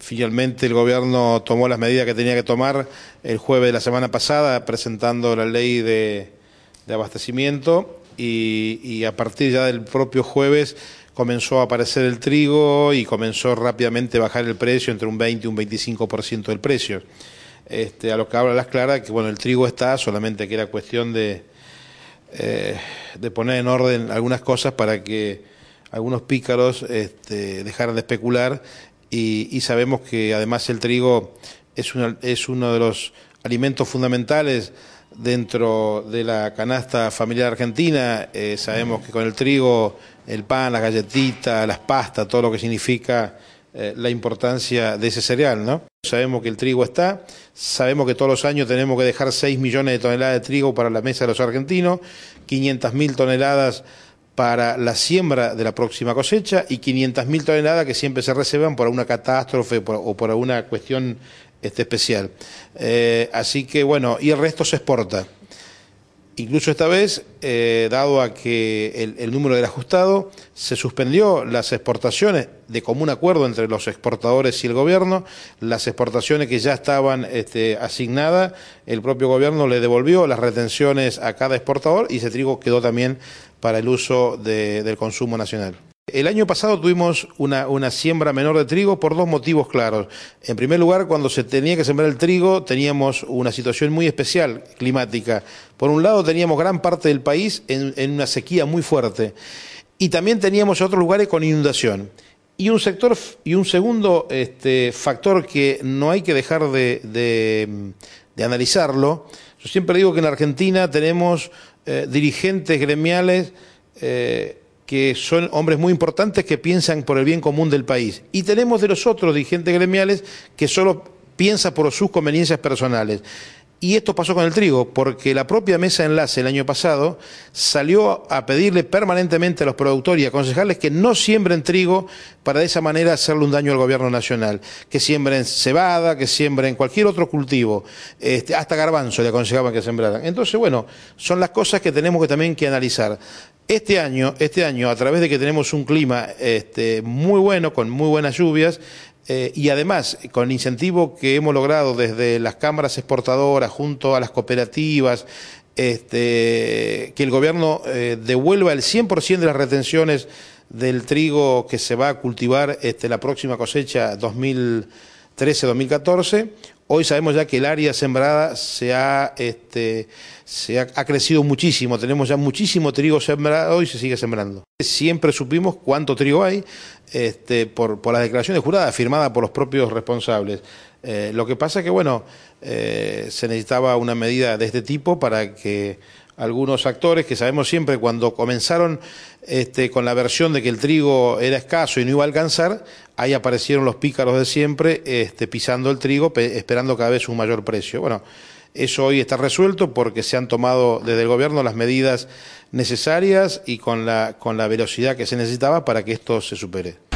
Finalmente el gobierno tomó las medidas que tenía que tomar el jueves de la semana pasada presentando la ley de, abastecimiento y, a partir ya del propio jueves comenzó a aparecer el trigo y comenzó rápidamente a bajar el precio entre un 20 y un 25% del precio. Este, a lo que habla las claras que bueno, el trigo está, solamente que era cuestión de, eh, de poner en orden algunas cosas para que algunos pícaros este, dejaran de especular y, sabemos que además el trigo es, es uno de los alimentos fundamentales dentro de la canasta familiar argentina. Eh, sabemos que con el trigo, el pan, las galletitas, las pastas, todo lo que significa eh, la importancia de ese cereal, ¿no? Sabemos que el trigo está, sabemos que todos los años tenemos que dejar 6 millones de toneladas de trigo para la mesa de los argentinos, 500 mil toneladas para la siembra de la próxima cosecha y 500.000 toneladas que siempre se reservan por una catástrofe o por alguna cuestión este, especial. Eh, así que bueno, y el resto se exporta. Incluso esta vez, eh, dado a que el, número era ajustado, se suspendió las exportaciones de común acuerdo entre los exportadores y el gobierno. Las exportaciones que ya estaban este, asignadas, el propio gobierno le devolvió las retenciones a cada exportador y ese trigo quedó también para el uso del consumo nacional. El año pasado tuvimos una, siembra menor de trigo por dos motivos claros. En primer lugar, cuando se tenía que sembrar el trigo, teníamos una situación muy especial climática. Por un lado, teníamos gran parte del país en, una sequía muy fuerte y también teníamos otros lugares con inundación. Y un sector y un segundo este, factor que no hay que dejar de, analizarlo. Yo siempre digo que en Argentina tenemos eh, dirigentes gremiales eh, que son hombres muy importantes que piensan por el bien común del país. Y tenemos de los otros dirigentes gremiales que solo piensa por sus conveniencias personales. Y esto pasó con el trigo, porque la propia mesa de enlace el año pasado salió a pedirle permanentemente a los productores y aconsejarles que no siembren trigo para de esa manera hacerle un daño al gobierno nacional, que siembren cebada, que siembren cualquier otro cultivo, este, hasta garbanzo le aconsejaban que sembraran. Entonces, bueno, son las cosas que tenemos que también que analizar. Este año, este año, a través de que tenemos un clima este, muy bueno, con muy buenas lluvias, eh, y además, con el incentivo que hemos logrado desde las cámaras exportadoras, junto a las cooperativas, este, que el gobierno eh, devuelva el 100% de las retenciones del trigo que se va a cultivar este, la próxima cosecha 2013-2014, Hoy sabemos ya que el área sembrada se ha, este, se ha, crecido muchísimo, tenemos ya muchísimo trigo sembrado y se sigue sembrando. Siempre supimos cuánto trigo hay este, por, las declaraciones juradas firmadas por los propios responsables. Eh, lo que pasa es que, bueno, eh, se necesitaba una medida de este tipo para que algunos actores que sabemos siempre cuando comenzaron este, con la versión de que el trigo era escaso y no iba a alcanzar, ahí aparecieron los pícaros de siempre este, pisando el trigo, esperando cada vez un mayor precio. Bueno, eso hoy está resuelto porque se han tomado desde el gobierno las medidas necesarias y con la, con la velocidad que se necesitaba para que esto se supere.